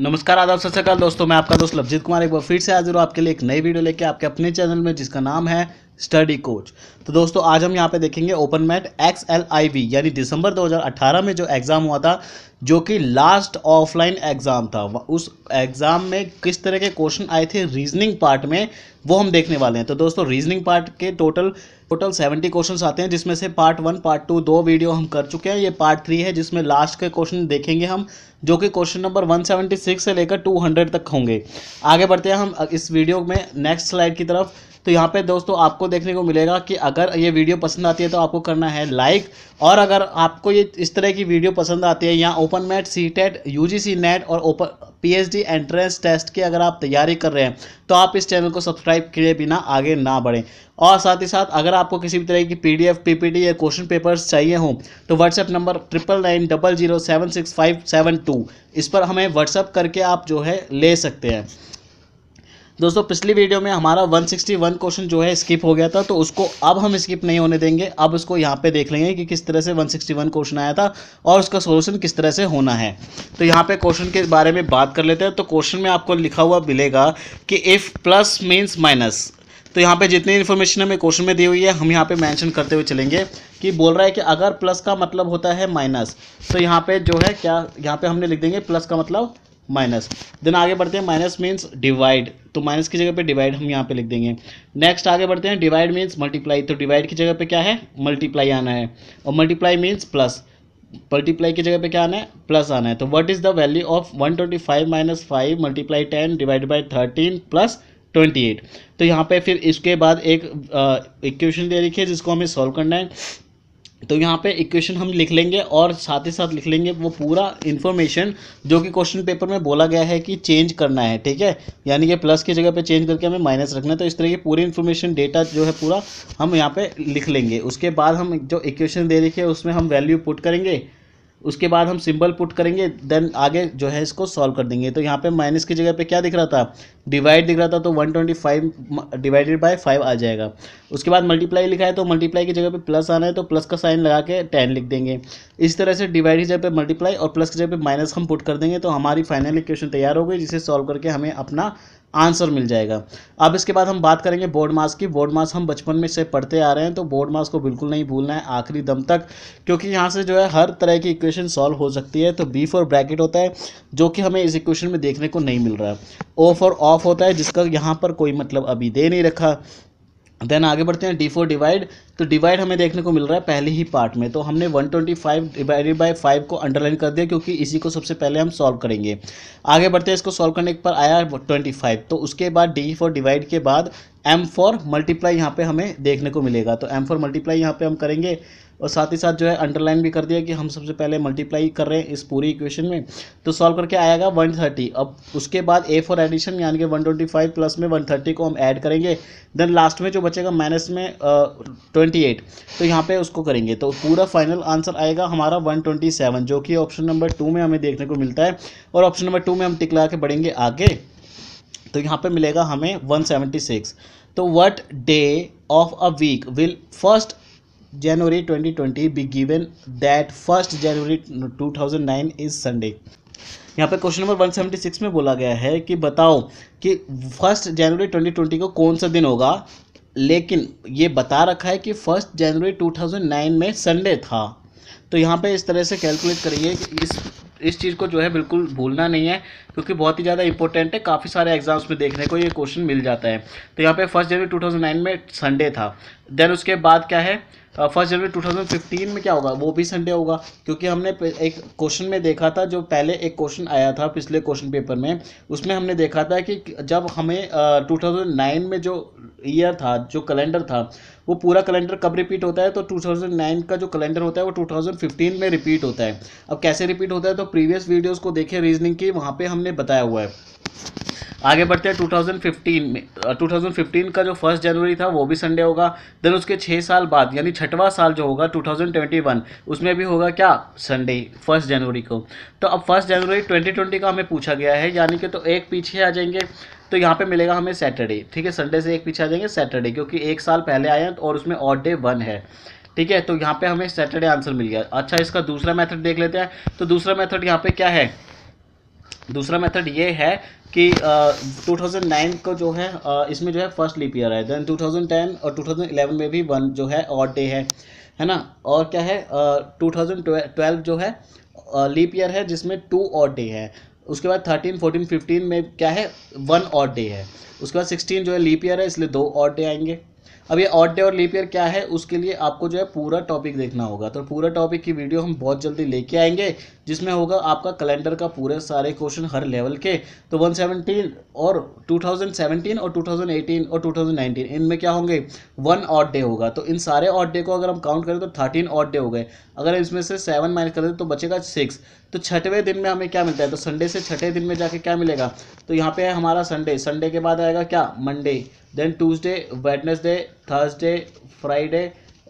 नमस्कार आदाब सत श्रीकाल दोस्तों मैं आपका दोस्त लवजीत कुमार एक बार फिर से हाजिर हूँ आपके लिए एक नई वीडियो लेके आपके अपने चैनल में जिसका नाम है स्टडी कोच तो दोस्तों आज हम यहाँ पे देखेंगे open MAT X L I V यानी दिसंबर 2018 में जो एग्ज़ाम हुआ था जो कि लास्ट ऑफलाइन एग्ज़ाम था उस एग्ज़ाम में किस तरह के क्वेश्चन आए थे रीजनिंग पार्ट में वो हम देखने वाले हैं तो दोस्तों रीजनिंग पार्ट के टोटल टोटल सेवेंटी क्वेश्चन आते हैं जिसमें से पार्ट वन पार्ट टू दो वीडियो हम कर चुके हैं ये पार्ट थ्री है जिसमें लास्ट के क्वेश्चन देखेंगे हम जो कि क्वेश्चन नंबर 176 से लेकर 200 तक होंगे आगे बढ़ते हैं हम इस वीडियो में नेक्स्ट स्लाइड की तरफ तो यहाँ पे दोस्तों आपको देखने को मिलेगा कि अगर ये वीडियो पसंद आती है तो आपको करना है लाइक और अगर आपको ये इस तरह की वीडियो पसंद आती है यहाँ open MAT C TET U NET और ओपन पी एंट्रेंस टेस्ट की अगर आप तैयारी कर रहे हैं तो आप इस चैनल को सब्सक्राइब किए बिना आगे ना बढ़ें और साथ ही साथ अगर आपको किसी भी तरह की पीडीएफ पीपीटी या क्वेश्चन पेपर्स चाहिए हों तो WhatsApp number triple nine double zero seven six five seven two इस पर हमें व्हाट्सअप करके आप जो है ले सकते हैं दोस्तों पिछली वीडियो में हमारा 161 क्वेश्चन जो है स्किप हो गया था तो उसको अब हम स्किप नहीं होने देंगे अब उसको यहाँ पे देख लेंगे कि किस तरह से 161 क्वेश्चन आया था और उसका सोल्यूशन किस तरह से होना है तो यहाँ पे क्वेश्चन के बारे में बात कर लेते हैं तो क्वेश्चन में आपको लिखा हुआ मिलेगा कि इफ़ प्लस मीन्स माइनस तो यहाँ पे जितनी इन्फॉर्मेशन हमें क्वेश्चन में दी हुई है हम यहाँ पे मेंशन करते हुए चलेंगे कि बोल रहा है कि अगर प्लस का मतलब होता है माइनस तो यहाँ पे जो है क्या यहाँ पे हमने लिख देंगे प्लस का मतलब माइनस देन आगे बढ़ते हैं माइनस मीन्स डिवाइड तो माइनस की जगह पे डिवाइड हम यहाँ पे लिख देंगे नेक्स्ट आगे बढ़ते हैं डिवाइड मीन्स मल्टीप्लाई तो डिवाइड की जगह पे क्या है मल्टीप्लाई आना है और मल्टीप्लाई मीन्स प्लस मल्टीप्लाई की जगह पे क्या आना है प्लस आना है तो what is the value of one twenty five minus five multiply ten divide by thirteen plus twenty eight तो यहाँ पे फिर इसके बाद एक इक्वेशन दे रखी है जिसको हमें सॉल्व करना है तो यहाँ पे इक्वेशन हम लिख लेंगे और साथ ही साथ लिख लेंगे वो पूरा इन्फॉर्मेशन जो कि क्वेश्चन पेपर में बोला गया है कि चेंज करना है ठीक है यानी कि प्लस की जगह पे चेंज करके हमें माइनस रखना है तो इस तरह की पूरी इन्फॉर्मेशन डेटा जो है पूरा हम यहाँ पे लिख लेंगे उसके बाद हम जो इक्वेशन दे रखी है उसमें हम वैल्यू पुट करेंगे उसके बाद हम सिंबल पुट करेंगे देन आगे जो है इसको सॉल्व कर देंगे तो यहाँ पे माइनस की जगह पे क्या दिख रहा था डिवाइड दिख रहा था तो 125 डिवाइडेड बाय 5 आ जाएगा उसके बाद मल्टीप्लाई लिखा है तो मल्टीप्लाई की जगह पे प्लस आना है तो प्लस का साइन लगा के टेन लिख देंगे इस तरह से डिवाइड की जगह पर मल्टीप्लाई और प्लस की जगह पर माइनस हम पुट कर देंगे तो हमारी फाइनल इक्वेशन तैयार हो गई जिसे सॉल्व करके हमें अपना आंसर मिल जाएगा अब इसके बाद हम बात करेंगे बोर्ड मास की बोर्ड मास हम बचपन में से पढ़ते आ रहे हैं तो बोर्ड मास को बिल्कुल नहीं भूलना है आखिरी दम तक क्योंकि यहाँ से जो है हर तरह की इक्वेशन सॉल्व हो सकती है तो बी फॉर ब्रैकेट होता है जो कि हमें इस इक्वेशन में देखने को नहीं मिल रहा है ओ फॉर ऑफ होता है जिसका यहाँ पर कोई मतलब अभी दे नहीं रखा देन आगे बढ़ते हैं डी फोर डिवाइड तो डिवाइड हमें देखने को मिल रहा है पहले ही पार्ट में तो हमने 125 twenty five divided by five को अंडरलाइन कर दिया क्योंकि इसी को सबसे पहले हम सॉल्व करेंगे आगे बढ़ते हैं इसको सॉल्व करने पर आया 25 तो उसके बाद डी फोर डिवाइड के बाद एम फोर मल्टीप्लाई यहाँ पर हमें देखने को मिलेगा तो एम फोर मल्टीप्लाई यहाँ पर हम करेंगे और साथ ही साथ जो है अंडरलाइन भी कर दिया कि हम सबसे पहले मल्टीप्लाई कर रहे हैं इस पूरी इक्वेशन में तो सॉल्व करके आएगा वन थर्टी अब उसके बाद ए फॉर एडिशन यानी कि वन ट्वेंटी फाइव प्लस में वन थर्टी को हम ऐड करेंगे देन लास्ट में जो बचेगा माइनस में ट्वेंटी एट तो यहाँ पर उसको करेंगे तो पूरा फाइनल आंसर आएगा हमारा वन ट्वेंटी सेवन जो कि ऑप्शन नंबर टू में हमें देखने को मिलता है और ऑप्शन नंबर टू में हम टिक लगा के बढ़ेंगे आगे तो यहाँ पे मिलेगा हमें 176 तो what day of a week will first January 2020 be given that first January 2009 is Sunday. यहाँ पे क्वेश्चन नंबर 176 में बोला गया है कि बताओ कि फर्स्ट जनवरी 2020 को कौन सा दिन होगा लेकिन ये बता रखा है कि फर्स्ट जनवरी 2009 में संडे था तो यहाँ पे इस तरह से कैलकुलेट करिए कि इस इस चीज़ को जो है बिल्कुल भूलना नहीं है क्योंकि बहुत ही ज़्यादा इंपॉर्टेंट है काफ़ी सारे एग्जाम्स में देखने को ये क्वेश्चन मिल जाता है तो यहाँ पे फर्स्ट जनवरी 2009 में संडे था देन उसके बाद क्या है फर्स्ट uh, जनवरी 2015 में क्या होगा वो भी संडे होगा क्योंकि हमने एक क्वेश्चन में देखा था जो पहले एक क्वेश्चन आया था पिछले क्वेश्चन पेपर में उसमें हमने देखा था कि जब हमें uh, 2009 में जो ईयर था जो कैलेंडर था वो पूरा कैलेंडर कब रिपीट होता है तो 2009 का जो कैलेंडर होता है वो 2015 में रिपीट होता है अब कैसे रिपीट होता है तो प्रीवियस वीडियोज़ को देखें रीजनिंग की वहाँ पर हमने बताया हुआ है आगे बढ़ते हैं 2015 में 2015 का जो फर्स्ट जनवरी था वो भी संडे होगा देन उसके छः साल बाद यानी छठवां साल जो होगा 2021 उसमें भी होगा क्या संडे फर्स्ट जनवरी को तो अब फर्स्ट जनवरी 2020 का हमें पूछा गया है यानी कि तो एक पीछे आ जाएंगे तो यहाँ पे मिलेगा हमें सैटरडे ठीक है संडे से एक पीछे आ जाएंगे सैटरडे क्योंकि एक साल पहले आए हैं और उसमें और डे वन है ठीक है तो यहाँ पर हमें सैटरडे आंसर मिल गया अच्छा इसका दूसरा मैथड देख लेते हैं तो दूसरा मैथड यहाँ पर क्या है दूसरा मेथड ये है कि uh, 2009 को जो है uh, इसमें जो है फर्स्ट लीप ईयर है देन 2010 और 2011 में भी वन जो है और डे है है ना और क्या है uh, 2012 जो है लीप uh, ईयर है जिसमें टू और डे है उसके बाद थर्टीन 14 फिफ्टीन में क्या है वन और डे है उसके बाद सिक्सटीन जो है लीप ईयर है इसलिए दो और डे आएंगे अब ये ऑड डे और लीप ईयर क्या है उसके लिए आपको जो है पूरा टॉपिक देखना होगा तो पूरा टॉपिक की वीडियो हम बहुत जल्दी लेके आएंगे जिसमें होगा आपका कैलेंडर का पूरे सारे क्वेश्चन हर लेवल के तो 117 और 2017 और 2018 और 2019 इनमें क्या होंगे वन ऑड डे होगा तो इन सारे ऑड डे को अगर हम काउंट करें तो थर्टीन ऑड डे हो गए अगर इसमें से सेवन माइनस करें तो बचेगा सिक्स तो छठवें दिन में हमें क्या मिलता है तो संडे से छठे दिन में जाके क्या मिलेगा तो यहाँ पे है हमारा संडे संडे के बाद आएगा क्या Monday then Tuesday Wednesday Thursday Friday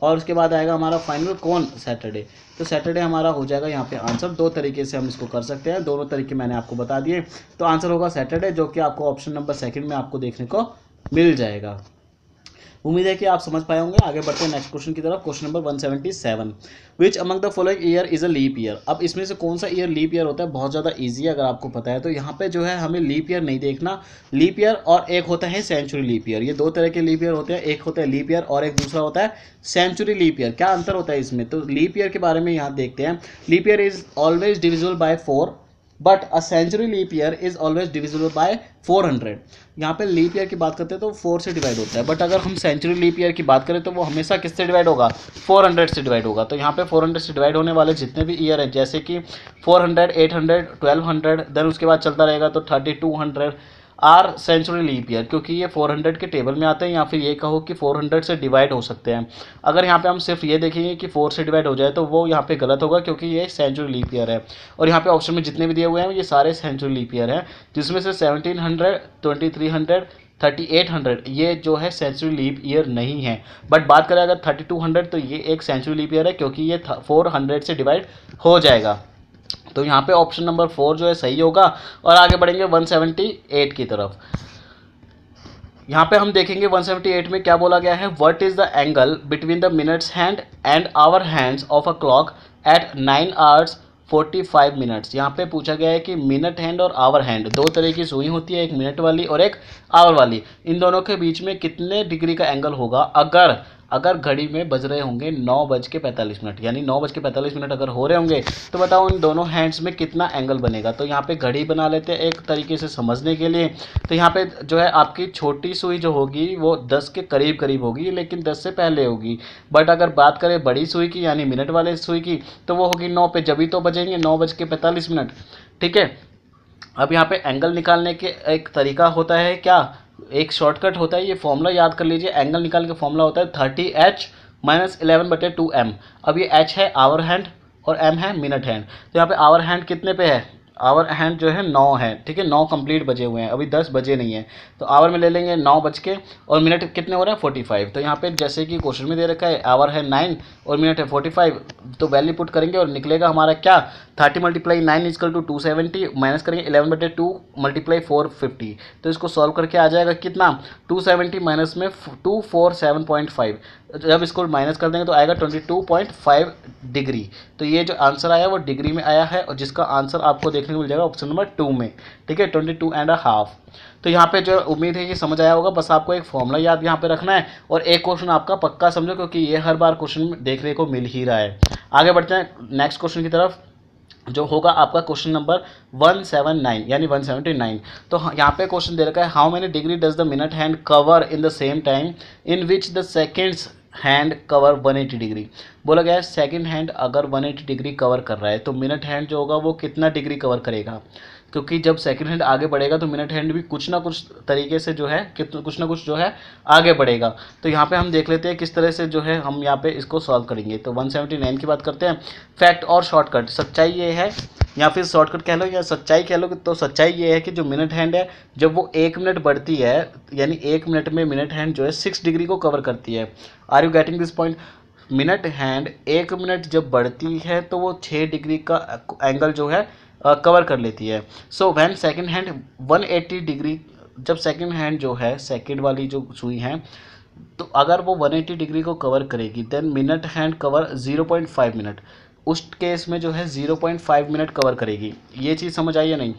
और उसके बाद आएगा हमारा फाइनल कौन सैटरडे तो सैटरडे हमारा हो जाएगा यहाँ पे आंसर दो तरीके से हम इसको कर सकते हैं दोनों तरीके मैंने आपको बता दिए तो आंसर होगा सैटरडे जो कि आपको ऑप्शन नंबर सेकंड में आपको देखने को मिल जाएगा उम्मीद है कि आप समझ पाए होंगे आगे बढ़ते हैं नेक्स्ट क्वेश्चन की तरफ question number 177 which among the following year is a leap year अब इसमें से कौन सा ईयर लीप ईयर होता है बहुत ज़्यादा ईजी है अगर आपको पता है तो यहाँ पे जो है हमें लीप ईयर नहीं देखना लीप ईयर और एक होता है सेंचुरी लीप ईयर ये दो तरह के लीप ईयर होते हैं एक होता है लीप ईयर और एक दूसरा होता है सेंचुरी लीप ईयर क्या अंतर होता है इसमें तो लीप ईयर के बारे में यहाँ देखते हैं leap year is always divisible by four but a century leap year is always divisible by 400 यहाँ पे लीप ईयर की बात करते हैं तो फोर से डिवाइड होता है बट अगर हम सेंचुरी लीप ईयर की बात करें तो वो हमेशा किससे डिवाइड होगा 400 से डिवाइड होगा तो यहाँ पे 400 से डिवाइड होने वाले जितने भी ईयर हैं जैसे कि 400, 800, 1200 देन उसके बाद चलता रहेगा तो thirty 3200 are century leap year क्योंकि ये 400 के टेबल में आते हैं या फिर ये कहो कि 400 से डिवाइड हो सकते हैं अगर यहाँ पे हम सिर्फ ये देखेंगे कि 4 से डिवाइड हो जाए तो वो यहाँ पे गलत होगा क्योंकि ये सेंचुरी लीप ईयर है और यहाँ पे ऑप्शन में जितने भी दिए हुए हैं ये सारे सेंचुरी लीप ईयर हैं जिसमें से seventeen hundred thirty eight hundred ये जो है सेंचुरी लीप ईयर नहीं है बट बात करें अगर थर्टी टू हंड्रेड तो ये एक सेंचुरी लीप ईयर है क्योंकि ये फोर हंड्रेड से डिवाइड हो जाएगा तो यहाँ पे ऑप्शन नंबर फोर जो है सही होगा और आगे बढ़ेंगे 178 की तरफ यहाँ पे हम देखेंगे 178 में क्या बोला गया है what is the angle between the minutes hand and hour hands of a clock at nine hours 45 minutes यहाँ पे पूछा गया है कि मिनट हैंड और आवर हैंड दो तरह की सुई होती है एक मिनट वाली और एक आवर वाली इन दोनों के बीच में कितने डिग्री का एंगल होगा अगर अगर घड़ी में बज रहे होंगे नौ बज के पैंतालीस मिनट यानी नौ बज के पैंतालीस मिनट अगर हो रहे होंगे तो बताओ इन दोनों हैंड्स में कितना एंगल बनेगा तो यहाँ पे घड़ी बना लेते हैं एक तरीके से समझने के लिए तो यहाँ पे जो है आपकी छोटी सुई जो होगी वो दस के करीब करीब होगी लेकिन दस से पहले होगी बट अगर बात करें बड़ी सुई की यानी मिनट वाले सुई की तो वो होगी नौ पे जब तो बजेंगे नौ बज के पैंतालीस मिनट ठीक है अब यहाँ पे एंगल निकालने के एक तरीका होता है क्या एक शॉर्टकट होता है ये फॉर्मूला याद कर लीजिए एंगल निकाल के फॉर्मूला होता है थर्टी एच माइनस इलेवन बटे टू एम अब ये एच है आवर हैंड और एम है मिनट हैंड तो यहाँ पे आवर हैंड कितने पे है आवर हैंड जो है नौ है ठीक है नौ कंप्लीट बजे हुए हैं अभी दस बजे नहीं है तो आवर में ले लेंगे नौ बज के और मिनट कितने हो रहा है फोर्टी फाइव तो यहाँ पे जैसे कि क्वेश्चन में दे रखा है आवर है नाइन और मिनट है फोर्टी फाइव तो वैल्यू पुट करेंगे और निकलेगा हमारा क्या thirty multiply nine is equal to two seventy minus करेंगे इलेवन बटे टू मल्टीप्लाई फोर फिफ्टी तो इसको सॉल्व करके आ जाएगा कितना टू सेवेंटी माइनस में two four seven point five जब इसको माइनस कर देंगे तो आएगा 22.5 डिग्री तो ये जो आंसर आया वो डिग्री में आया है और जिसका आंसर आपको देखने को मिल जाएगा ऑप्शन नंबर टू में ठीक है twenty two and a half तो यहाँ पे जो उम्मीद है ये समझ आया होगा बस आपको एक फॉर्मूला याद यहाँ पे रखना है और एक क्वेश्चन आपका पक्का समझो क्योंकि ये हर बार क्वेश्चन देखने को मिल ही रहा है आगे बढ़ते हैं नेक्स्ट क्वेश्चन की तरफ जो होगा आपका क्वेश्चन नंबर 179 यानी 179 तो हाँ, यहाँ पे क्वेश्चन दे रखा है how many degree does the minute hand cover in the same time in which the seconds hand cover 180 degree बोला गया है सेकेंड हैंड अगर 180 डिग्री कवर कर रहा है तो मिनट हैंड जो होगा वो कितना डिग्री कवर करेगा क्योंकि जब सेकेंड हैंड आगे बढ़ेगा तो मिनट हैंड भी कुछ ना कुछ तरीके से जो है कि कुछ ना कुछ जो है आगे बढ़ेगा तो यहाँ पे हम देख लेते हैं किस तरह से जो है हम यहाँ पे इसको सॉल्व करेंगे तो 179 की बात करते हैं फैक्ट और शॉर्टकट सच्चाई ये है या फिर शॉर्टकट कह लो या सच्चाई कह लो तो सच्चाई ये है कि जो मिनट हैंड है जब वो एक मिनट बढ़ती है यानी एक मिनट में मिनट हैंड जो है सिक्स डिग्री को कवर करती है are you getting this point minute hand एक मिनट जब बढ़ती है तो वो छः डिग्री का एंगल जो है कवर कर लेती है so when second hand 180 degree जब सेकेंड हैंड जो है सेकेंड वाली जो सुई है तो अगर वो 180 डिग्री को कवर करेगी then minute hand cover 0.5 minute उस केस में जो है 0.5 मिनट कवर करेगी ये चीज़ समझ आई या नहीं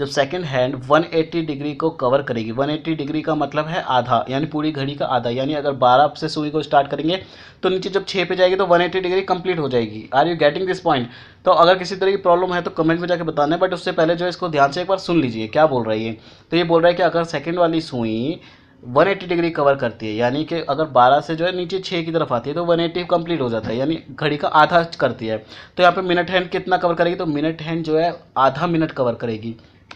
जब सेकेंड हैंड 180 डिग्री को कवर करेगी 180 डिग्री का मतलब है आधा यानी पूरी घड़ी का आधा यानी अगर 12 से सुई को स्टार्ट करेंगे तो नीचे जब 6 पे जाएगी तो 180 डिग्री कंप्लीट हो जाएगी are you getting this point तो अगर किसी तरह की प्रॉब्लम है तो कमेंट में जाकर बताना बट उससे पहले जो इसको ध्यान से एक बार सुन लीजिए क्या बोल रही है तो ये बोल रहा है कि अगर सेकेंड वाली सुई 180 डिग्री कवर करती है यानी कि अगर 12 से जो है नीचे 6 की तरफ आती है तो 180 कंप्लीट हो जाता है यानी घड़ी का आधा करती है तो यहाँ पे मिनट हैंड कितना कवर करेगी तो मिनट हैंड जो है आधा मिनट कवर करेगी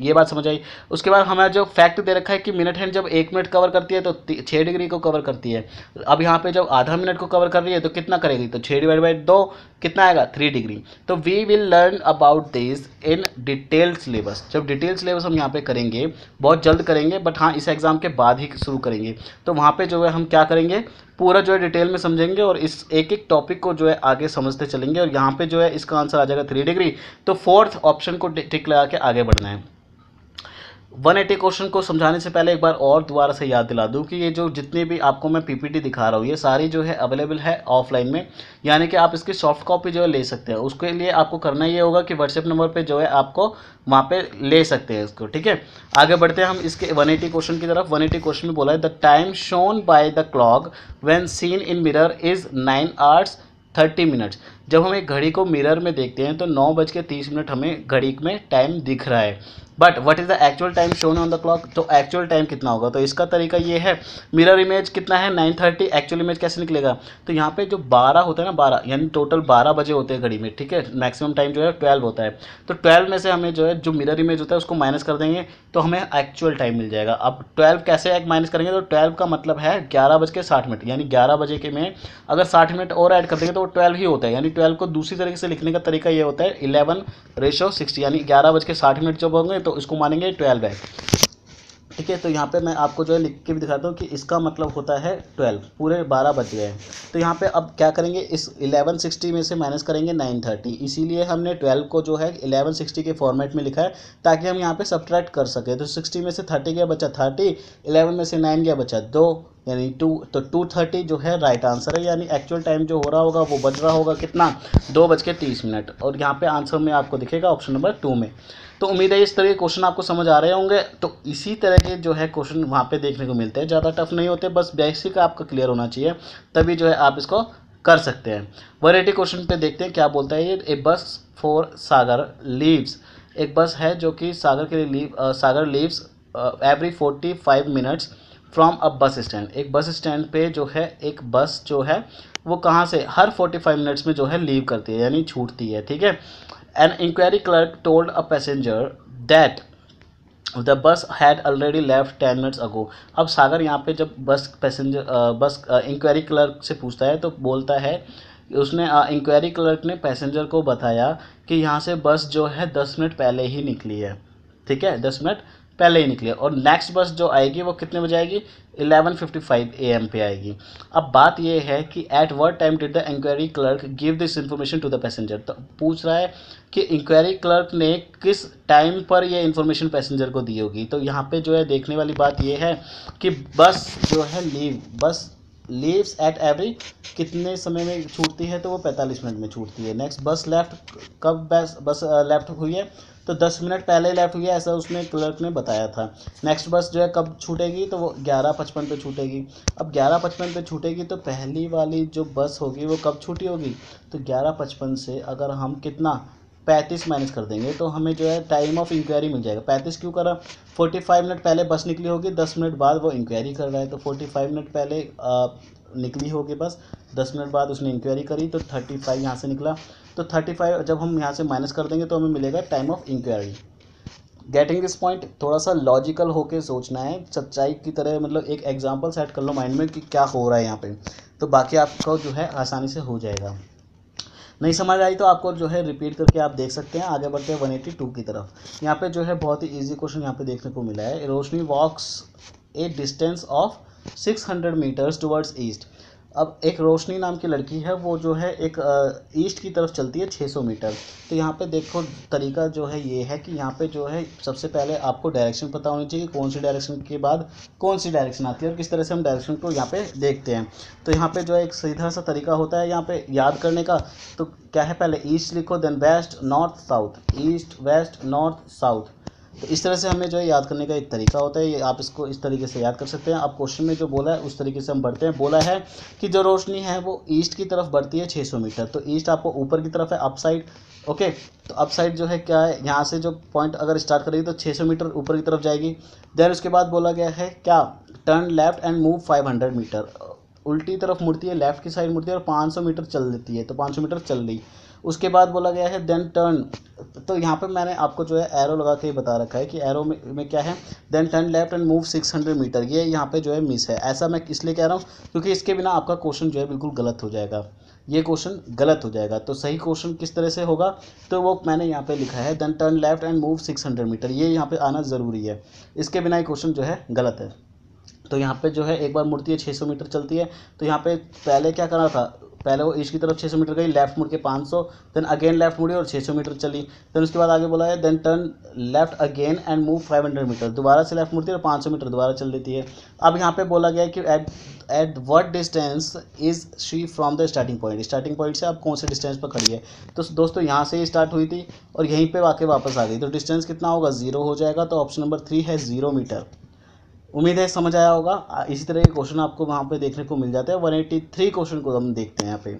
ये बात समझ आई उसके बाद हमारा जो फैक्ट दे रखा है कि मिनट हैंड जब एक मिनट कवर करती है तो छः डिग्री को कवर करती है अब यहाँ पे जब आधा मिनट को कवर कर रही है तो कितना करेगी तो छः डिवाइड बाई दो कितना आएगा थ्री डिग्री तो we will learn about this in detail syllabus जब डिटेल सिलेबस हम यहाँ पे करेंगे बहुत जल्द करेंगे बट हाँ इस एग्ज़ाम के बाद ही शुरू करेंगे तो वहाँ पर जो है हम क्या करेंगे पूरा जो है डिटेल में समझेंगे और इस एक एक टॉपिक को जो है आगे समझते चलेंगे और यहाँ पे जो है इसका आंसर आ जाएगा थ्री डिग्री तो फोर्थ ऑप्शन को टिक लगा के आगे बढ़ना है वन एटी क्वेश्चन को समझाने से पहले एक बार और दोबारा से याद दिला दूं कि ये जो जितने भी आपको मैं पीपीटी दिखा रहा हूँ ये सारी जो है अवेलेबल है ऑफलाइन में यानी कि आप इसकी सॉफ्ट कॉपी जो है ले सकते हैं उसके लिए आपको करना ये होगा कि व्हाट्सएप नंबर पे जो है आपको वहाँ पे ले सकते हैं इसको ठीक है आगे बढ़ते हैं हम इसके वन क्वेश्चन की तरफ वन क्वेश्चन में बोला है the time shown by the clock when seen in mirror is nine hours thirty minutes जब हम एक घड़ी को मिरर में देखते हैं तो नौ बज के तीस मिनट हमें घड़ी में टाइम दिख रहा है but what is the actual time shown on the clock तो एक्चुअल टाइम कितना होगा तो इसका तरीका ये है मिरर इमेज कितना है नाइन थर्टी एक्चुअल इमेज कैसे निकलेगा तो यहाँ पे जो बारह होता है ना बारह यानी टोटल बारह बजे होते हैं घड़ी में ठीक है मैक्सिमम टाइम जो है ट्वेल्व होता है तो ट्वेल्व में से हमें जो है जो मिरर इमेज होता है उसको माइनस कर देंगे तो हमें एक्चुअल टाइम मिल जाएगा अब ट्वेल्व कैसे माइनस करेंगे तो ट्वेल्व का मतलब है ग्यारह बज के साठ मिनट यानी ग्यारह बजे के में अगर साठ मिनट और ऐड कर देंगे तो वो ट्वेल्व ही होता है यानी ट्वेल्व को दूसरी तरीके से लिखने का तरीका ये होता है इलेवन रेशो सिक्सटी यानी ग्यारह बज के साठ मिनट जब होंगे तो इसको मानेंगे ट्वेल्व है ठीक है तो यहाँ पे मैं आपको जो है लिख के भी दिखाता हूँ कि इसका मतलब होता है ट्वेल्व पूरे बारह बज गए हैं तो यहाँ पे अब क्या करेंगे इस एलेवन सिक्सटी में से माइनस करेंगे नाइन थर्टी इसीलिए हमने ट्वेल्व को जो है इलेवन सिक्सटी के फॉर्मेट में लिखा है ताकि हम यहाँ पे सब्ट्रैक्ट कर सकें तो सिक्सटी में से थर्टी गया बचा थर्टी इलेवन में से नाइन गया बचा दो यानी टू तो टू थर्टी जो है राइट आंसर है यानी एक्चुअल टाइम जो हो रहा होगा वो बज रहा होगा कितना दो बज के तीस मिनट और यहाँ पे आंसर में आपको दिखेगा ऑप्शन नंबर टू में तो उम्मीद है इस तरह के क्वेश्चन आपको समझ आ रहे होंगे तो इसी तरह के जो है क्वेश्चन वहाँ पे देखने को मिलते हैं ज़्यादा टफ नहीं होते बस बेसिक आपका क्लियर होना चाहिए तभी जो है आप इसको कर सकते हैं वराइटी क्वेश्चन पे देखते हैं क्या बोलता है ये ए बस फॉर सागर लीव्स एक बस है जो कि सागर के लिए leave uh, Sagar leaves every forty five minutes from a bus stand एक बस स्टैंड पे जो है एक बस जो है वो कहाँ से हर फोर्टी फाइव मिनट्स में जो है लीव करती है यानी छूटती है ठीक है An inquiry clerk told a passenger that the bus had already left ten minutes ago अब सागर यहाँ पे जब बस पैसेंजर बस इंक्वायरी क्लर्क से पूछता है तो बोलता है उसने इंक्वायरी क्लर्क ने पैसेंजर को बताया कि यहाँ से बस जो है दस मिनट पहले ही निकली है ठीक है दस मिनट पहले ही निकले और नेक्स्ट बस जो आएगी वो कितने बजे आएगी 11:55 एम पे आएगी अब बात यह है कि at what time did the inquiry clerk give this information to the passenger तो पूछ रहा है कि इंक्वायरी क्लर्क ने किस टाइम पर यह इन्फॉर्मेशन पैसेंजर को दी होगी तो यहाँ पे जो है देखने वाली बात यह है कि बस जो है लीव बस लीव्स एट एवरी कितने समय में छूटती है तो वो 45 मिनट में छूटती है नेक्स्ट बस लेफ्ट कब बस बस लेफ्ट हुई है तो दस मिनट पहले लेफ्ट हुई है ऐसा उसने क्लर्क ने बताया था नेक्स्ट बस जो है कब छूटेगी तो वो ग्यारह पचपन पर छूटेगी अब ग्यारह पचपन पर छूटेगी तो पहली वाली जो बस होगी वो कब छूटी होगी तो ग्यारह पचपन से अगर हम कितना पैंतीस माइनस कर देंगे तो हमें जो है टाइम ऑफ इंक्वायरी मिल जाएगा पैंतीस क्यों करा फोर्टी फाइव मिनट पहले बस निकली होगी दस मिनट बाद वो इंक्वायरी कर रहा है तो फोर्टी फाइव मिनट पहले निकली होगी बस दस मिनट बाद उसने इंक्वायरी करी तो थर्टी फाइव यहाँ से निकला तो थर्टी फाइव जब हम यहाँ से माइनस कर देंगे तो हमें मिलेगा time of inquiry getting this point थोड़ा सा लॉजिकल होके सोचना है सच्चाई की तरह मतलब एक एग्जाम्पल सेट कर लो माइंड में कि क्या हो रहा है यहाँ पर तो बाकी आपको जो है आसानी से हो जाएगा नहीं समझ आई तो आपको जो है रिपीट करके आप देख सकते हैं आगे बढ़ते हैं 182 की तरफ यहाँ पे जो है बहुत ही इजी क्वेश्चन यहाँ पे देखने को मिला है Roshni walks a distance of six hundred metres towards east अब एक रोशनी नाम की लड़की है वो जो है एक ईस्ट की तरफ चलती है छः सौ मीटर तो यहाँ पे देखो तरीका जो है ये है कि यहाँ पे जो है सबसे पहले आपको डायरेक्शन पता होनी चाहिए कौन सी डायरेक्शन के बाद कौन सी डायरेक्शन आती है और किस तरह से हम डायरेक्शन को यहाँ पे देखते हैं तो यहाँ पे जो है एक सीधा सा तरीका होता है यहाँ पे याद करने का तो क्या है पहले ईस्ट लिखो then west north south east west north south तो इस तरह से हमें जो है याद करने का एक तरीका होता है आप इसको इस तरीके से याद कर सकते हैं आप क्वेश्चन में जो बोला है उस तरीके से हम बढ़ते हैं बोला है कि जो रोशनी है वो ईस्ट की तरफ बढ़ती है 600 मीटर तो ईस्ट आपको ऊपर की तरफ है अपसाइड ओके तो अपसाइड जो है क्या है यहाँ से जो पॉइंट अगर स्टार्ट करेगी तो छः मीटर ऊपर की तरफ जाएगी देन उसके बाद बोला गया है क्या turn left and move five metre उल्टी तरफ मुड़ती है लेफ्ट की साइड मुड़ती है और 500 मीटर चल देती है तो 500 मीटर चल रही उसके बाद बोला गया है देन टर्न तो यहाँ पर मैंने आपको जो है एरो लगा के बता रखा है कि एरो में, में क्या है then turn left and move six hundred metre ये यहाँ पे जो है मिस है ऐसा मैं इसलिए कह रहा हूँ क्योंकि इसके बिना आपका क्वेश्चन जो है बिल्कुल गलत हो जाएगा ये क्वेश्चन गलत हो जाएगा तो सही क्वेश्चन किस तरह से होगा तो वो मैंने यहाँ पे लिखा है then turn left and move six hundred metre ये यहाँ पे आना ज़रूरी है इसके बिना ये क्वेश्चन जो है गलत है तो यहाँ पे जो है एक बार मूर्ति है सौ मीटर चलती है तो यहाँ पे पहले क्या करा था पहले वो ईस्ट की तरफ 600 मीटर गई लेफ्ट मुड़ के 500 देन अगेन लेफ्ट मुड़ी और 600 मीटर चली देन उसके बाद आगे बोला है then turn left again and move 500 metre दोबारा से लेफ्ट मुड़ती है और 500 मीटर दोबारा चल देती है अब यहाँ पे बोला गया है कि at at what distance is she from the starting point starting point से आप कौन से डिस्टेंस पर खड़ी है तो दोस्तों यहाँ से ही स्टार्ट हुई थी और यहीं पर आके वापस आ गई तो डिस्टेंस कितना होगा जीरो हो जाएगा तो ऑप्शन नंबर थ्री है जीरो मीटर उम्मीद है समझ आया होगा इसी तरह के क्वेश्चन आपको वहाँ पे देखने को मिल जाते हैं 183 क्वेश्चन को हम देखते हैं यहाँ पे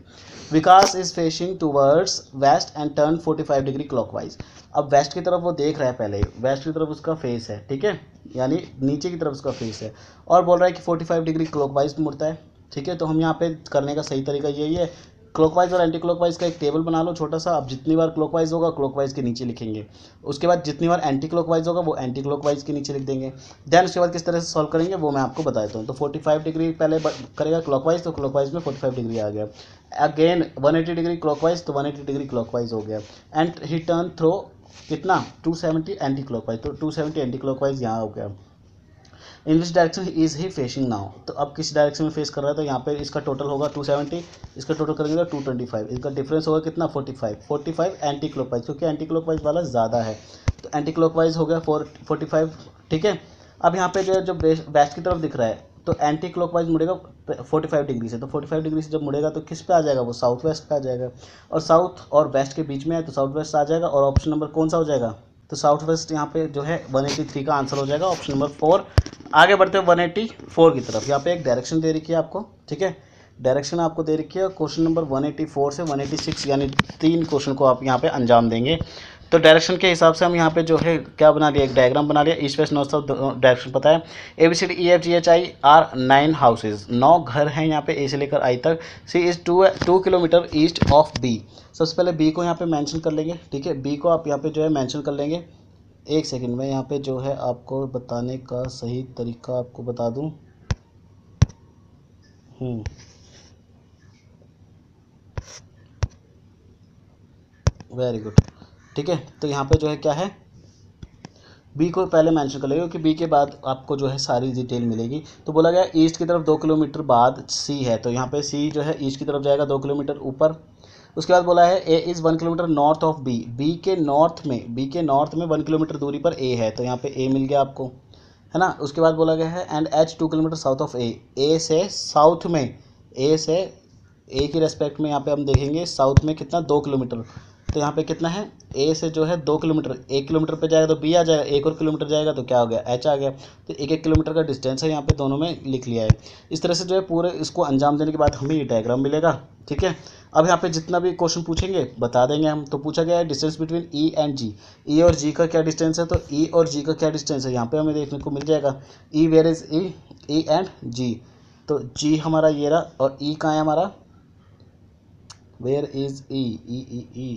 Vikas is facing towards west and turn 45 degree clockwise अब वेस्ट की तरफ वो देख रहा है पहले वेस्ट की तरफ उसका फेस है ठीक है यानी नीचे की तरफ उसका फेस है और बोल रहा है कि फोर्टी डिग्री क्लॉक मुड़ता है ठीक है तो हम यहाँ पे करने का सही तरीका यही है क्लॉकवाइज और एंटी क्लॉकवाइज का एक टेबल बना लो छोटा सा अब जितनी बार क्लॉकवाइज होगा क्लॉकवाइज के नीचे लिखेंगे उसके बाद जितनी बार एंटी क्लॉकवाइज होगा वो एंटी क्लॉकवाइज के नीचे लिख देंगे देन उसके बाद किस तरह से सॉल्व करेंगे वो मैं आपको बता देता हूँ तो 45 डिग्री पहले करेगा क्लॉकवाइज तो क्लॉकवाइज में 45 डिग्री आ गया अगेन एटी डिग्री क्लॉकवाइज तो एटी डिग्री क्लॉकवाइज हो गया एंड ही टर्न थ्रो कितना सेवेंटी एंटी क्लॉकवाइज तो सेवेंटी एंटी क्लॉकवाइज यहाँ हो गया in which direction is he facing now तो अब किस डायरेक्शन में फेस कर रहा है तो यहाँ पे इसका टोटल होगा 270 इसका टोटल करेंगे तो 225 इसका डिफरेंस होगा कितना 45 45 एंटी क्लॉकवाइज क्योंकि एंटी क्लॉकवाइज वाला ज़्यादा है तो एंटी क्लॉकवाइज हो गया फोर फोर्टी ठीक है अब यहाँ पे जो जो वेस्ट की तरफ दिख रहा है तो एंटी क्लॉकवाइज मुड़ेगा 45 डिग्री से तो 45 डिग्री से जब मुड़ेगा तो किस पे आ जाएगा वो साउथ वेस्ट पे आ जाएगा और साउथ और वेस्ट के बीच में है तो साउथ वेस्ट आ जाएगा और ऑप्शन नंबर कौन सा हो जाएगा तो साउथ वेस्ट यहाँ पे जो है वन एटी थ्री का आंसर हो जाएगा ऑप्शन नंबर फोर आगे बढ़ते हैं वन फोर की तरफ यहाँ पे एक डायरेक्शन दे रखी है आपको ठीक है डायरेक्शन आपको दे रखी है क्वेश्चन नंबर वन फोर से वन सिक्स यानी तीन क्वेश्चन को आप यहाँ पे अंजाम देंगे तो डायरेक्शन के हिसाब से हम यहाँ पे जो है क्या बना लिया एक डायग्राम बना लिया east west north south direction पता है A B C D E F G H I are nine houses नौ घर हैं यहाँ पे ए से लेकर आई तक C is two two kilometre east of B सबसे पहले बी को यहाँ पे मेंशन कर लेंगे ठीक है बी को आप यहाँ पे जो है मेंशन कर लेंगे एक सेकेंड में यहाँ पे जो है आपको बताने का सही तरीका आपको बता दूँ वेरी गुड ठीक है तो यहाँ पे जो है क्या है बी को पहले मेंशन कर लेंगे क्योंकि बी के बाद आपको जो है सारी डिटेल मिलेगी तो बोला गया ईस्ट की तरफ दो किलोमीटर बाद सी है तो यहाँ पे सी जो है ईस्ट की तरफ जाएगा दो किलोमीटर ऊपर उसके बाद बोला है A is one kilometre north of B B के नॉर्थ में बी के नॉर्थ में वन किलोमीटर दूरी पर ए है तो यहाँ पर ए मिल गया आपको है ना उसके बाद बोला गया है and H two kilometre south of A A से साउथ में ए से ए की रेस्पेक्ट में यहाँ पे हम देखेंगे साउथ में कितना दो किलोमीटर तो यहाँ पे कितना है ए से जो है दो किलोमीटर एक किलोमीटर पे जाएगा तो बी आ जाएगा एक और किलोमीटर जाएगा तो क्या हो गया एच आ गया तो एक एक किलोमीटर का डिस्टेंस है यहाँ पे दोनों में लिख लिया है इस तरह से जो है पूरे इसको अंजाम देने के बाद हमें ये डायग्राम मिलेगा ठीक है अब यहाँ पे जितना भी क्वेश्चन पूछेंगे बता देंगे हम तो पूछा गया है distance between E and G E और जी का क्या डिस्टेंस है तो ई e और जी का क्या डिस्टेंस है यहाँ पर हमें देखने को मिल जाएगा E where is E E and G तो जी हमारा ये रहा और ई e कहाँ है हमारा वेयर इज़ ई ई ई ई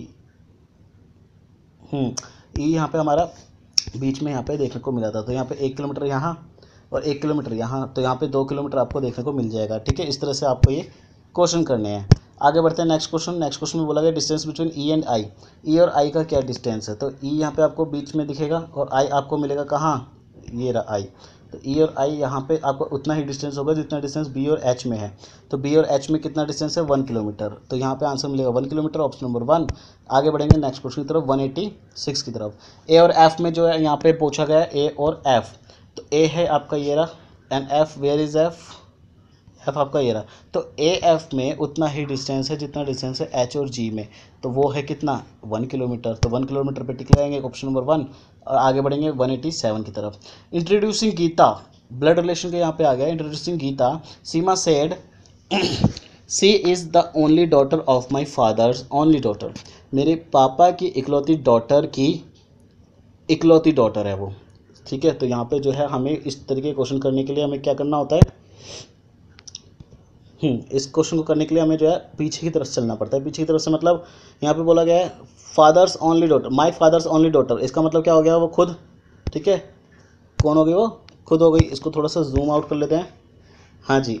हम्म, ये यहाँ पे हमारा बीच में यहाँ पे देखने को मिला था तो यहाँ पे एक किलोमीटर यहाँ और एक किलोमीटर यहाँ तो यहाँ पे दो किलोमीटर आपको देखने को मिल जाएगा ठीक है इस तरह से आपको ये क्वेश्चन करने हैं आगे बढ़ते हैं नेक्स्ट क्वेश्चन नेक्स्ट क्वेश्चन में बोला गया distance between E and I E और आई का क्या डिस्टेंस है तो ई e यहाँ पे आपको बीच में दिखेगा और आई आपको मिलेगा कहाँ ये रहा आई तो e ई और आई यहाँ पे आपको उतना ही डिस्टेंस होगा जितना डिस्टेंस बी और एच में है तो बी और एच में कितना डिस्टेंस है वन किलोमीटर तो यहाँ पे आंसर मिलेगा one kilometre option number one आगे बढ़ेंगे नेक्स्ट क्वेश्चन की तरफ वन एटी सिक्स की तरफ ए और एफ में जो है यहाँ पे पूछा गया ए और एफ तो ए है आपका ये रहा and F where is F F आपका ये रहा तो ए एफ में उतना ही डिस्टेंस है जितना डिस्टेंस है एच और जी में तो वो है कितना वन किलोमीटर तो वन किलोमीटर पे टिक लगाएंगे ऑप्शन नंबर वन और आगे बढ़ेंगे वन एटी सेवन की तरफ इंट्रोड्यूसिंग गीता ब्लड रिलेशन के यहाँ पे आ गया introducing Geeta Seema said she is the only daughter of my father's only daughter मेरे पापा की इकलौती डॉटर की इकलौती डॉटर है वो ठीक है तो यहाँ पे जो है हमें इस तरीके क्वेश्चन करने के लिए हमें क्या करना होता है हम्म। इस क्वेश्चन को करने के लिए हमें जो है पीछे की तरफ चलना पड़ता है पीछे की तरफ से मतलब यहाँ पे बोला गया है father's only daughter my father's only daughter इसका मतलब क्या हो गया वो खुद ठीक है कौन हो गई वो खुद हो गई इसको थोड़ा सा जूम आउट कर लेते हैं हाँ जी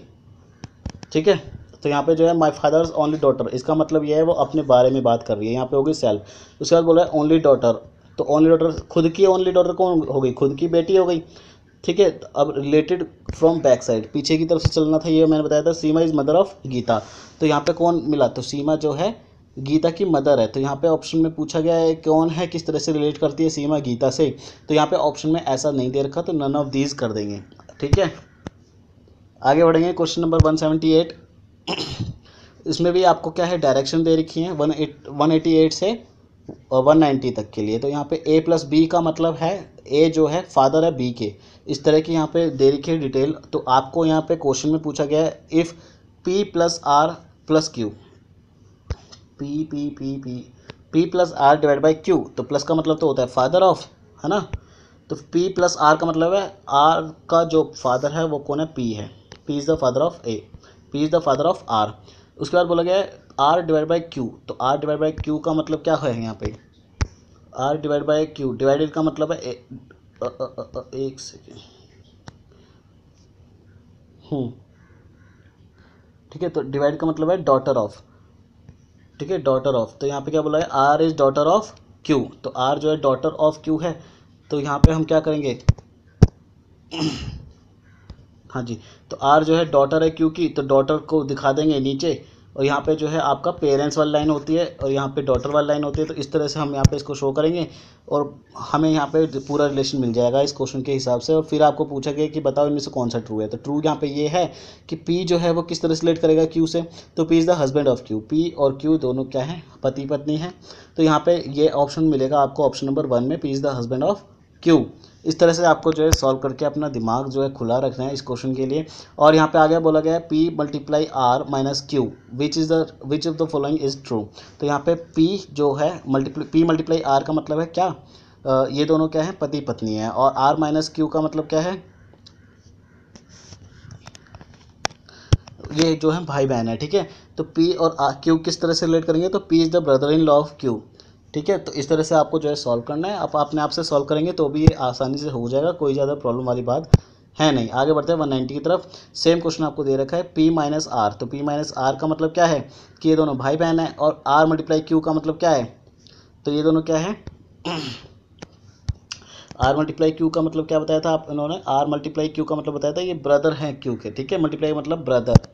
ठीक है तो यहाँ पे जो है माई फादर्स ओनली डॉटर इसका मतलब ये है वो अपने बारे में बात कर रही है यहाँ पे होगी सेल्फ उसके बाद बोला है ओनली डॉटर तो ओनली डॉटर खुद की ओनली डॉटर कौन हो गई खुद की बेटी हो गई ठीक है तो अब रिलेटेड फ्रॉम बैक साइड पीछे की तरफ से चलना था ये मैंने बताया था Seema is mother of Geeta तो यहाँ पे कौन मिला तो सीमा जो है गीता की मदर है तो यहाँ पे ऑप्शन में पूछा गया है कौन है किस तरह से रिलेट करती है सीमा गीता से तो यहाँ पे ऑप्शन में ऐसा नहीं दे रखा तो नन ऑफ दीज कर देंगे ठीक है आगे बढ़ेंगे question number one seventy eight इसमें भी आपको क्या है डायरेक्शन दे रखी है one eight one eighty eight से वन नाइन्टी तक के लिए तो यहाँ पे ए प्लस बी का मतलब है ए जो है फादर है बी के इस तरह की यहाँ पे दे रखी है डिटेल तो आपको यहाँ पे क्वेश्चन में पूछा गया है if P plus R plus Q P P P P P plus R divide by Q तो प्लस का मतलब तो होता है फादर ऑफ है ना तो पी प्लस आर का मतलब है आर का जो फादर है वो कौन है पी है P is the father of A P is the father of R उसके बाद बोला गया है आर डिवाइड बाई क्यू तो आर डिवाइड बाई क्यू का मतलब क्या है यहाँ पे R divide by Q divided का मतलब है ए, अ, अ, अ, एक सेकेंड हम्म। ठीक है तो डिवाइड का मतलब है डॉटर ऑफ ठीक है डॉटर ऑफ तो यहाँ पे क्या बोला है R is daughter of Q तो आर जो है डॉटर ऑफ क्यू है तो यहाँ पे हम क्या करेंगे हाँ जी तो आर जो है डॉटर है क्यू की तो डॉटर को दिखा देंगे नीचे और यहाँ पे जो है आपका पेरेंट्स वाली लाइन होती है और यहाँ पे डॉटर वाली लाइन होती है तो इस तरह से हम यहाँ पे इसको शो करेंगे और हमें यहाँ पे पूरा रिलेशन मिल जाएगा इस क्वेश्चन के हिसाब से और फिर आपको पूछा गया कि बताओ इनमें से कौन सा ट्रू है तो ट्रू यहाँ पे ये यह है कि पी जो है वो किस तरह से करेगा क्यू से तो P is the husband of Q P और क्यू दोनों क्या है पति पत्नी है तो यहाँ पर ये ऑप्शन मिलेगा आपको ऑप्शन नंबर वन में P is the husband of Q इस तरह से आपको जो है सॉल्व करके अपना दिमाग जो है खुला रखना है इस क्वेश्चन के लिए और यहाँ पे आ गया बोला गया है P multiply R minus Q which is the which of the following is true तो यहाँ पे पी जो है मल्टीप्लाई पी मल्टीप्लाई आर का मतलब है क्या आ, ये दोनों क्या है पति पत्नी है और आर माइनस क्यू का मतलब क्या है ये जो है भाई बहन है ठीक है तो पी और क्यू किस तरह से रिलेट करेंगे तो P is the brother in law of Q ठीक है तो इस तरह से आपको जो है सॉल्व करना है आप अपने आप से सॉल्व करेंगे तो भी ये आसानी से हो जाएगा कोई ज़्यादा प्रॉब्लम वाली बात है नहीं आगे बढ़ते हैं वन की तरफ सेम क्वेश्चन आपको दे रखा है पी माइनस आर तो पी माइनस आर का मतलब क्या है कि ये दोनों भाई बहन है और आर मल्टीप्लाई क्यू का मतलब क्या है तो ये दोनों क्या है आर मल्टीप्लाई क्यू का मतलब क्या बताया था आप इन्होंने आर मल्टीप्लाई क्यू का मतलब बताया था ये ब्रदर हैं क्यू के ठीक है मल्टीप्लाई मतलब ब्रदर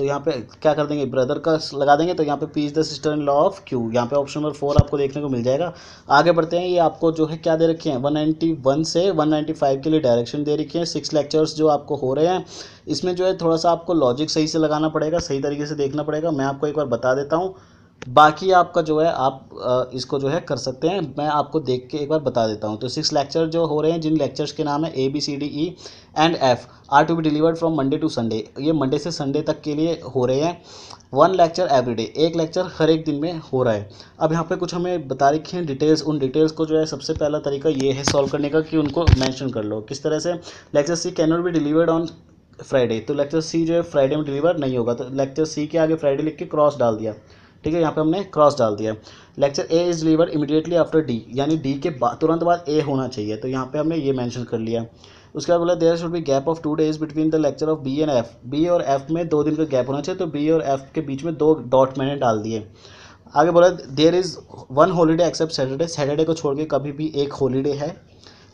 तो यहाँ पे क्या कर देंगे ब्रदर का लगा देंगे तो यहाँ पे P is the sister in law of Q यहाँ पे ऑप्शन नंबर फोर आपको देखने को मिल जाएगा आगे बढ़ते हैं ये आपको जो है क्या दे रखे हैं वन नाइन्टी वन से वन नाइन्टी फाइव के लिए डायरेक्शन दे रखी है सिक्स लेक्चर्स जो आपको हो रहे हैं इसमें जो है थोड़ा सा आपको लॉजिक सही से लगाना पड़ेगा सही तरीके से देखना पड़ेगा मैं आपको एक बार बता देता हूँ बाकी आपका जो है आप इसको जो है कर सकते हैं मैं आपको देख के एक बार बता देता हूँ तो सिक्स लेक्चर जो हो रहे हैं जिन लेक्चर्स के नाम है A B C D E and F are to be delivered from Monday to Sunday ये मंडे से संडे तक के लिए हो रहे हैं वन लेक्चर एवरीडे एक लेक्चर हर एक दिन में हो रहा है अब यहाँ पे कुछ हमें बता रखे हैं डिटेल्स उन डिटेल्स को जो है सबसे पहला तरीका ये है सॉल्व करने का कि उनको मैंशन कर लो किस तरह से lecture C can not be delivered on Friday तो लेक्चर सी जो है फ्राइडे में डिलीवर नहीं होगा तो लेक्चर सी के आगे फ्राइडे लिख के क्रॉस डाल दिया ठीक है यहाँ पे हमने क्रॉस डाल दिया lecture A is deliver immediately after D यानी डी के बाद तुरंत बाद ए होना चाहिए तो यहाँ पे हमने ये मेंशन कर लिया उसके बाद बोला there should be gap of two days between the lecture of B and F B और एफ में दो दिन का गैप होना चाहिए तो बी और एफ के बीच में दो डॉट मैंने डाल दिए आगे बोला there is one holiday except Saturday Saturday को छोड़ के कभी भी एक हॉलीडे है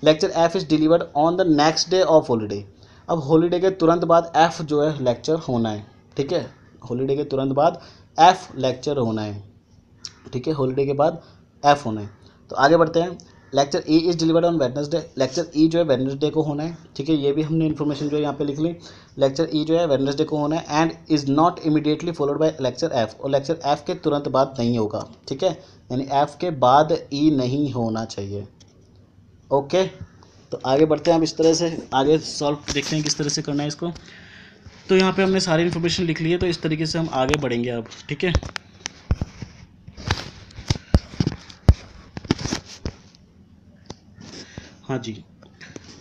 lecture F is delivered on the next day of holiday अब हॉलीडे के तुरंत बाद एफ जो है लेक्चर होना है ठीक है हॉलीडे के तुरंत बाद एफ़ लेक्चर होना है ठीक है हॉलीडे के बाद एफ़ होना है तो आगे बढ़ते हैं lecture E is delivered on Wednesday lecture E जो है वेडनेसडे को होना है ठीक है ये भी हमने इन्फॉर्मेशन जो है यहाँ पे लिख ली लेक्चर ई e जो है वेडनेसडे को होना है and is not immediately followed by lecture F और लेक्चर एफ़ के तुरंत बाद नहीं होगा ठीक है यानी एफ़ के बाद ई e नहीं होना चाहिए ओके तो आगे बढ़ते हैं आप इस तरह से आगे सॉल्व देखते हैं किस तरह से करना है इसको तो यहाँ पे हमने सारी इन्फॉर्मेशन लिख ली है तो इस तरीके से हम आगे बढ़ेंगे अब ठीक है हाँ जी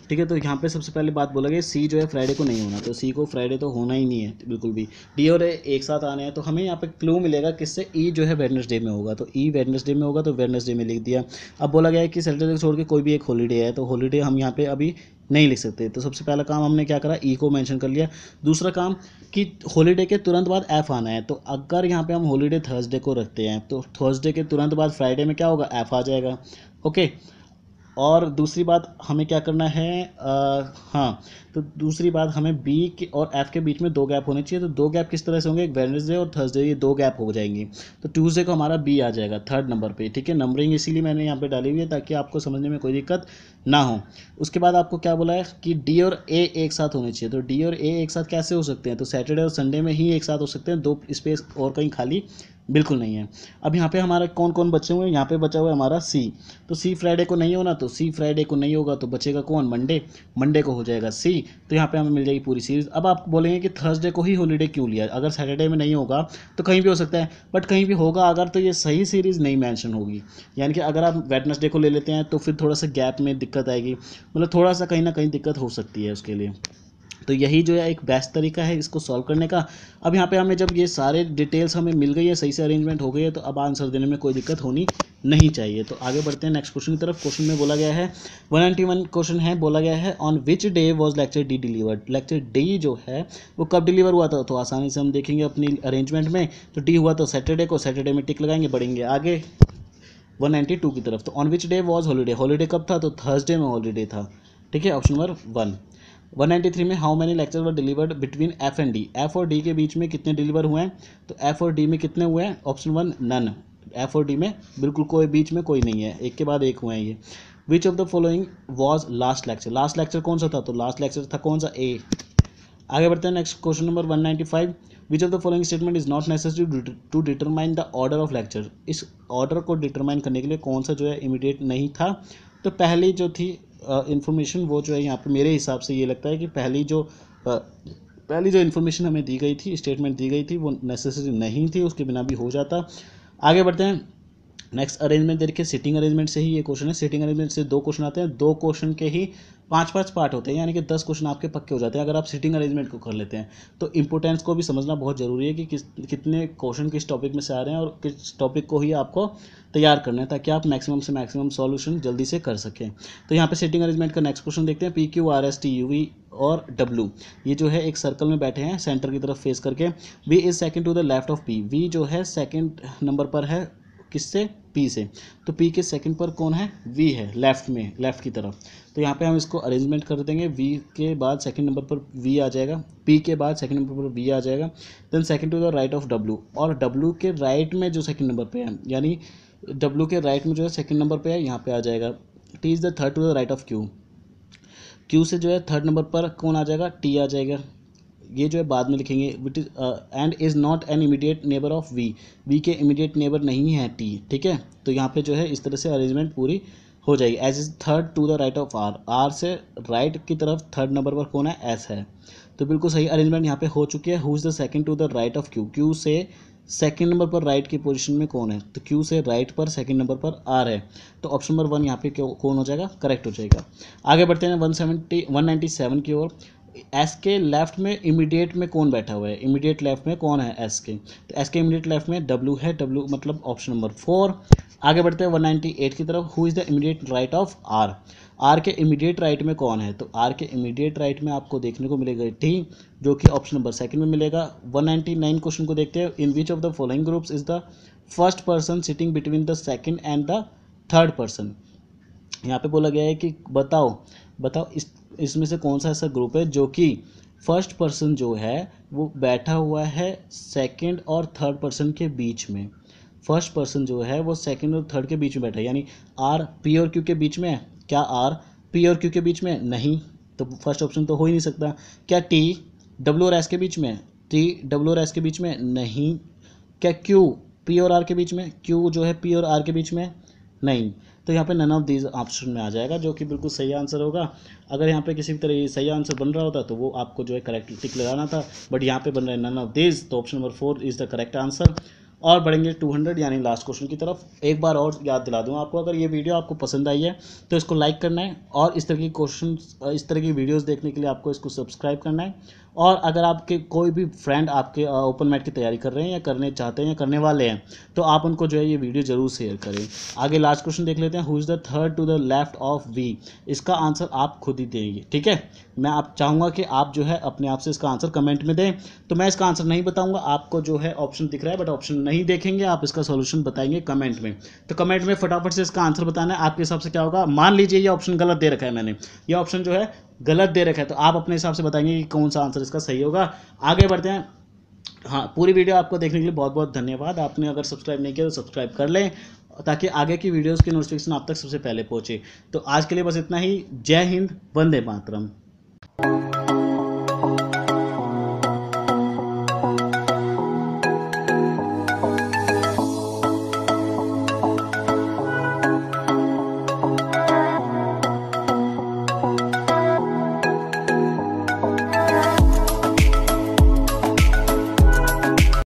ठीक है तो यहाँ पे सबसे पहले बात बोला गया सी जो है फ्राइडे को नहीं होना तो सी को फ्राइडे तो होना ही नहीं है बिल्कुल भी डी और ए एक साथ आने हैं तो हमें यहाँ पे क्लू मिलेगा किससे ई e जो है वेडनेसडे में होगा तो ई e वेडनेसडे में होगा तो वेडनेसडे में लिख दिया अब बोला गया है कि सैटरडे को छोड़ के कोई भी एक हॉलीडे है तो हॉलीडे हम यहाँ पर अभी नहीं लिख सकते तो सबसे पहला काम हमने क्या करा ई e को मैंशन कर लिया दूसरा काम कि हॉलीडे के तुरंत बाद एफ आना है तो अगर यहाँ पर हम हॉलीडे थर्सडे को रखते हैं तो थर्सडे के तुरंत बाद फ्राइडे में क्या होगा एफ आ जाएगा ओके और दूसरी बात हमें क्या करना है आ, हाँ तो दूसरी बात हमें बी के और एफ के बीच में दो गैप होने चाहिए तो दो गैप किस तरह से होंगे एक वेनसडे और थर्सडे ये दो गैप हो जाएंगे तो ट्यूसडे को हमारा बी आ जाएगा थर्ड नंबर पे ठीक है नंबरिंग इसीलिए मैंने यहाँ पे डाली हुई है ताकि आपको समझने में कोई दिक्कत ना हो उसके बाद आपको क्या बोला है कि डी और ए एक साथ होने चाहिए तो डी और ए एक साथ कैसे हो सकते हैं तो सैटरडे और संडे में ही एक साथ हो सकते हैं दो स्पेस और कहीं खाली बिल्कुल नहीं है अब यहाँ पे हमारा कौन कौन बचे हुए हैं यहाँ पे बचा हुआ है हमारा सी तो सी फ्राइडे को नहीं होना तो सी फ्राइडे को नहीं होगा तो बचेगा कौन मंडे मंडे को हो जाएगा सी तो यहाँ पे हमें मिल जाएगी पूरी सीरीज़ अब आप बोलेंगे कि थर्सडे को ही हॉलीडे क्यों लिया अगर सैटरडे में नहीं होगा तो कहीं भी हो सकता है बट कहीं भी होगा अगर तो ये सही सीरीज़ नहीं मैंशन होगी यानी कि अगर आप वेटनसडे को ले लेते हैं तो फिर थोड़ा सा गैप में दिक्कत आएगी मतलब थोड़ा सा कहीं ना कहीं दिक्कत हो सकती है उसके लिए तो यही जो है एक बेस्ट तरीका है इसको सॉल्व करने का अब यहाँ पे हमें जब ये सारे डिटेल्स हमें मिल गई है सही से अरेंजमेंट हो गई है तो अब आंसर देने में कोई दिक्कत होनी नहीं चाहिए तो आगे बढ़ते हैं नेक्स्ट क्वेश्चन की तरफ क्वेश्चन में बोला गया है वन नाइन्टी वन क्वेश्चन है बोला गया है on which day was lecture D delivered lecture D जो है वो कब डिलीवर हुआ था तो आसानी से हम देखेंगे अपनी अरेंजमेंट में तो डी हुआ तो सैटरडे को सैटरडे में टिक लगाएंगे बढ़ेंगे आगे 192 की तरफ तो on which day was holiday holiday कब था तो थर्सडे में हॉलीडे था ठीक है ऑप्शन नंबर वन 193 में how many lecture were delivered between F and D F और डी के बीच में कितने डिलीवर हुए हैं तो एफ और डी में कितने हुए हैं ऑप्शन वन नन एफ और डी में बिल्कुल कोई बीच में कोई नहीं है एक के बाद एक हुए हैं ये which of the following was last lecture last lecture कौन सा था तो लास्ट लेक्चर था कौन सा ए आगे बढ़ते हैं next question number 195 which of the following statement is not necessary to determine the order of lecture इस ऑर्डर को डिटरमाइन करने के लिए कौन सा जो है इमीडिएट नहीं था तो पहली जो थी इन्फॉर्मेशन वो जो है यहाँ पे मेरे हिसाब से ये लगता है कि पहली जो पहली जो इन्फॉर्मेशन हमें दी गई थी स्टेटमेंट दी गई थी वो नेसेसरी नहीं थी उसके बिना भी हो जाता आगे बढ़ते हैं नेक्स्ट अरेंजमेंट देखिए सिटिंग अरेंजमेंट से ही ये क्वेश्चन है सिटिंग अरेंजमेंट से दो क्वेश्चन आते हैं दो क्वेश्चन के ही पाँच पाँच पार्ट होते हैं यानी कि दस क्वेश्चन आपके पक्के हो जाते हैं अगर आप सिटिंग अरेंजमेंट को कर लेते हैं तो इंपोर्टेंस को भी समझना बहुत ज़रूरी है कि किस कितने क्वेश्चन किस टॉपिक में से आ रहे हैं और किस टॉपिक को ही आपको तैयार करना है ताकि आप मैक्सिमम से मैक्सिमम सॉल्यूशन जल्दी से कर सकें तो यहाँ पे सिटिंग अरेंजमेंट का नेक्स्ट क्वेश्चन देखते हैं P Q R S T U V और डब्ल्यू ये जो है एक सर्कल में बैठे हैं सेंटर की तरफ फेस करके V is second to the left of P V जो है सेकेंड नंबर पर है किससे पी से तो पी के सेकंड पर कौन है वी है लेफ्ट में लेफ्ट की तरफ तो यहाँ पे हम इसको अरेंजमेंट कर देंगे वी के बाद सेकंड नंबर पर वी आ जाएगा पी के बाद सेकंड नंबर पर वी आ जाएगा then second to the right of W और डब्ल्यू के राइट में जो सेकंड नंबर पे है यानी डब्ल्यू के राइट में जो है सेकेंड नंबर पर है यहाँ पे आ जाएगा T is the third to the right of Q Q से जो है थर्ड नंबर पर कौन आ जाएगा टी आ जाएगा ये जो है बाद में लिखेंगे wit is and is not an immediate neighbour of V V के इमीडिएट नेबर नहीं है टी ठीक है तो यहाँ पे जो है इस तरह से अरेंजमेंट पूरी हो जाएगी S is third to the right of R R से राइट right की तरफ थर्ड नंबर पर कौन है एस है तो बिल्कुल सही अरेंजमेंट यहाँ पे हो चुकी है who is the second to the right of Q Q से सेकेंड नंबर पर राइट right की पोजिशन में कौन है तो क्यू से राइट right पर सेकेंड नंबर पर आर है तो ऑप्शन नंबर वन यहाँ पे कौन हो जाएगा करेक्ट हो जाएगा आगे बढ़ते हैं one seventy one ninety seven की ओर एस के लेफ्ट में इमीडिएट में कौन बैठा हुआ है इमीडिएट लेफ्ट में कौन है एस के तो एस के इमीडिएट लेफ्ट में डब्ल्यू है डब्ल्यू मतलब ऑप्शन नंबर फोर आगे बढ़ते हैं वन एट की तरफ who is the immediate right of R R के इमीडिएट राइट में कौन है तो आर के इमीडिएट राइट में आपको देखने को मिलेगा टी जो कि ऑप्शन नंबर सेकंड में मिलेगा वन नाइन क्वेश्चन को देखते हैं in which of the following groups is the first person sitting between the second and the third person यहाँ पे बोला गया है कि बताओ बताओ इस इसमें से कौन सा ऐसा ग्रुप है जो कि फर्स्ट पर्सन जो है वो बैठा हुआ है सेकंड और थर्ड पर्सन के बीच में फर्स्ट पर्सन जो है वो सेकंड और थर्ड के बीच में बैठा है यानी आर पी और क्यू के बीच में है क्या आर पी और क्यू के बीच में नहीं तो फर्स्ट ऑप्शन तो हो ही नहीं सकता क्या टी डब्ल्यू और एस के बीच में टी डब्ल्यू और एस के बीच में नहीं क्या क्यू पी और आर के बीच में क्यू जो है पी और आर के बीच में नहीं तो यहाँ पे नन ऑफ दीज ऑप्शन में आ जाएगा जो कि बिल्कुल सही आंसर होगा अगर यहाँ पे किसी भी तरह सही आंसर बन रहा होता तो वो आपको जो है करेक्ट टिक लगाना था बट यहाँ पे बन रहा है नन ऑफ दीज तो option number four is the correct answer और बढ़ेंगे 200 यानी लास्ट क्वेश्चन की तरफ एक बार और याद दिला दूँ आपको अगर ये वीडियो आपको पसंद आई है तो इसको लाइक करना है और इस तरह की क्वेश्चन इस तरह की वीडियोस देखने के लिए आपको इसको सब्सक्राइब करना है और अगर आपके कोई भी फ्रेंड आपके ओपन मैट की तैयारी कर रहे हैं या करने चाहते हैं या करने वाले हैं तो आप उनको जो है ये वीडियो ज़रूर शेयर करें आगे लास्ट क्वेश्चन देख लेते हैं who is the third to the left of V इसका आंसर आप खुद ही देंगे ठीक है मैं आप चाहूँगा कि आप जो है अपने आप से इसका आंसर कमेंट में दें तो मैं इसका आंसर नहीं बताऊँगा आपको जो है ऑप्शन दिख रहा है बट ऑप्शन नहीं देखेंगे आप इसका सोल्यूशन बताएंगे कमेंट में तो कमेंट में फटाफट से इसका आंसर बताना है आपके हिसाब से क्या होगा मान लीजिए ये ऑप्शन गलत दे रखा है मैंने ये ऑप्शन जो है गलत दे रखा है तो आप अपने हिसाब से बताएंगे कि कौन सा आंसर इसका सही होगा आगे बढ़ते हैं हाँ पूरी वीडियो आपको देखने के लिए बहुत बहुत धन्यवाद आपने अगर सब्सक्राइब नहीं किया तो सब्सक्राइब कर लें ताकि आगे की वीडियोस की नोटिफिकेशन आप तक सबसे पहले पहुंचे तो आज के लिए बस इतना ही जय हिंद वंदे मातरम